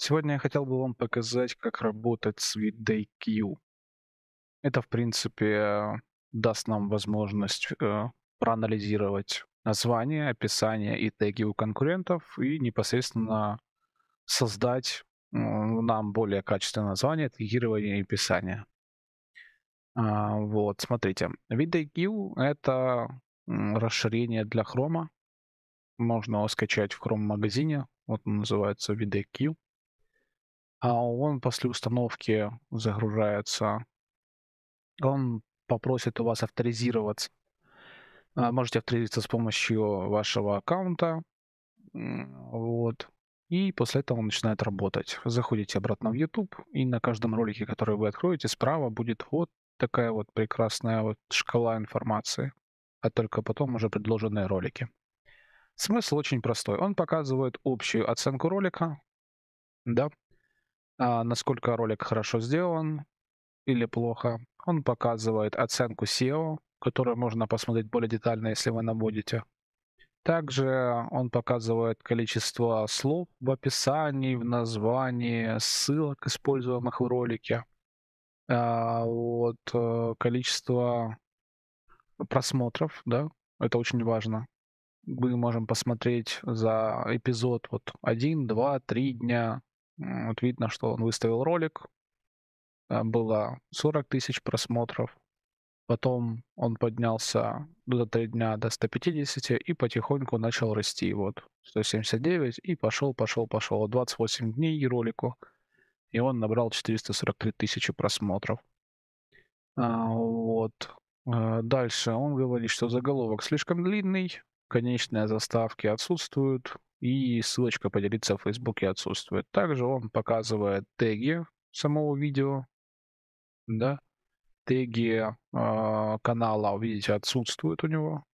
Сегодня я хотел бы вам показать, как работать с VDQ. Это, в принципе, даст нам возможность э, проанализировать название, описание и теги у конкурентов и непосредственно создать э, нам более качественное название, тегирование и описание. А, вот, смотрите. VDQ — это расширение для хрома. Можно его скачать в Chrome магазине. Вот он называется VDQ а он после установки загружается. Он попросит у вас авторизироваться. А, можете авторизироваться с помощью вашего аккаунта. Вот. И после этого он начинает работать. Заходите обратно в YouTube, и на каждом ролике, который вы откроете, справа будет вот такая вот прекрасная вот шкала информации, а только потом уже предложенные ролики. Смысл очень простой. Он показывает общую оценку ролика, да, а, насколько ролик хорошо сделан или плохо. Он показывает оценку SEO, которую можно посмотреть более детально, если вы наводите. Также он показывает количество слов в описании, в названии, ссылок, используемых в ролике. А, вот э, количество просмотров, да, это очень важно. Мы можем посмотреть за эпизод вот 1, 2, 3 дня, вот видно, что он выставил ролик, э, было 40 тысяч просмотров, потом он поднялся до 3 дня до 150 и потихоньку начал расти, вот 179 и пошел, пошел, пошел, 28 дней ролику, и он набрал 443 тысячи просмотров. А, вот. А, дальше он говорит, что заголовок слишком длинный, конечные заставки отсутствуют, и ссылочка поделиться в Фейсбуке отсутствует. Также он показывает теги самого видео, да, теги э, канала, видите, отсутствуют у него.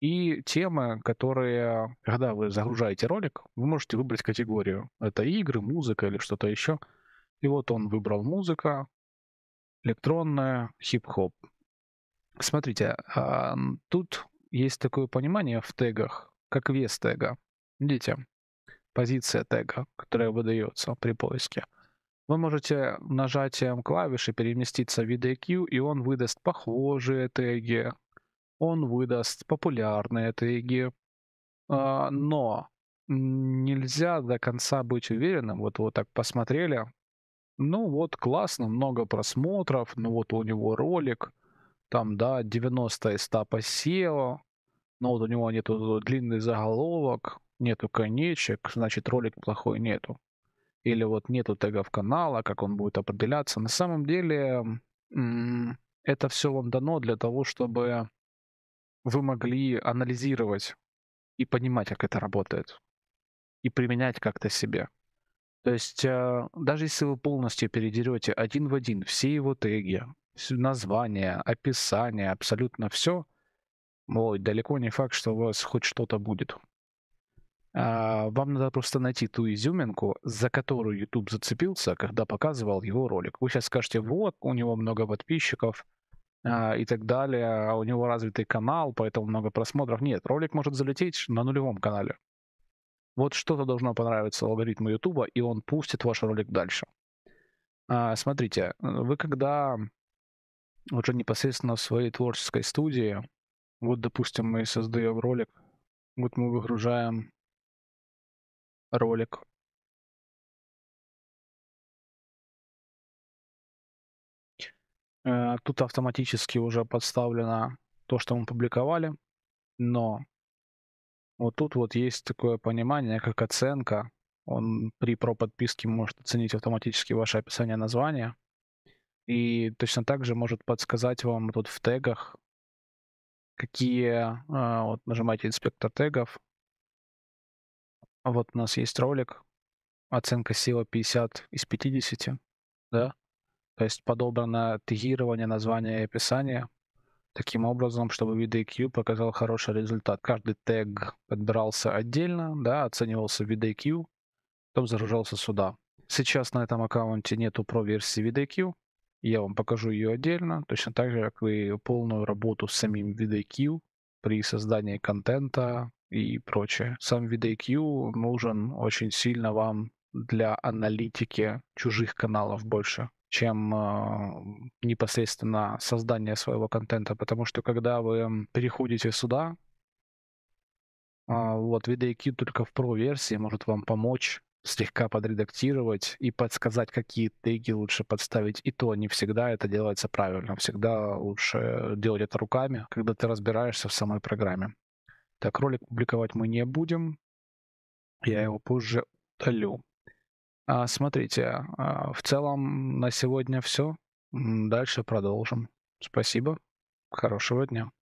И темы, которые, когда вы загружаете ролик, вы можете выбрать категорию. Это игры, музыка или что-то еще. И вот он выбрал музыка, электронная, хип-хоп. Смотрите, э, тут есть такое понимание в тегах, как вес тега. Видите, позиция тега, которая выдается при поиске. Вы можете нажатием клавиши переместиться в VDQ, и он выдаст похожие теги, он выдаст популярные теги, а, но нельзя до конца быть уверенным. Вот вот так посмотрели. Ну вот, классно, много просмотров, ну вот у него ролик, там, да, 90 из 100 по SEO, но вот у него нету э, длинный заголовок, нету конечек, значит ролик плохой нету. Или вот нету тегов канала, как он будет определяться. На самом деле это все вам дано для того, чтобы вы могли анализировать и понимать, как это работает. И применять как-то себе. То есть э, даже если вы полностью передерете один в один все его теги, название, описание, абсолютно все, ой, далеко не факт, что у вас хоть что-то будет. А, вам надо просто найти ту изюминку, за которую YouTube зацепился, когда показывал его ролик. Вы сейчас скажете, вот, у него много подписчиков а, и так далее, а у него развитый канал, поэтому много просмотров. Нет, ролик может залететь на нулевом канале. Вот что-то должно понравиться алгоритму YouTube, и он пустит ваш ролик дальше. Смотрите, вы когда уже непосредственно в своей творческой студии, вот, допустим, мы создаем ролик, вот мы выгружаем ролик э, Тут автоматически уже подставлено то, что мы публиковали, но вот тут вот есть такое понимание, как оценка. Он при про подписке может оценить автоматически ваше описание названия. И точно так же может подсказать вам тут в тегах, какие... Э, вот нажимаете инспектор тегов, а вот у нас есть ролик, оценка сила 50 из 50, да? То есть подобрано тегирование, название и описание таким образом, чтобы VDQ показал хороший результат. Каждый тег подбирался отдельно, да, оценивался VDQ, потом загружался сюда. Сейчас на этом аккаунте нету про версии VDQ, я вам покажу ее отдельно, точно так же, как и полную работу с самим VDQ при создании контента, и прочее. Сам IQ нужен очень сильно вам для аналитики чужих каналов больше, чем э, непосредственно создание своего контента. Потому что когда вы переходите сюда, э, вот VDIQ только в Pro версии может вам помочь слегка подредактировать и подсказать, какие теги лучше подставить. И то не всегда это делается правильно. Всегда лучше э, делать это руками, когда ты разбираешься в самой программе. Так, ролик публиковать мы не будем. Я его позже удалю. А, смотрите, а, в целом на сегодня все. Дальше продолжим. Спасибо. Хорошего дня.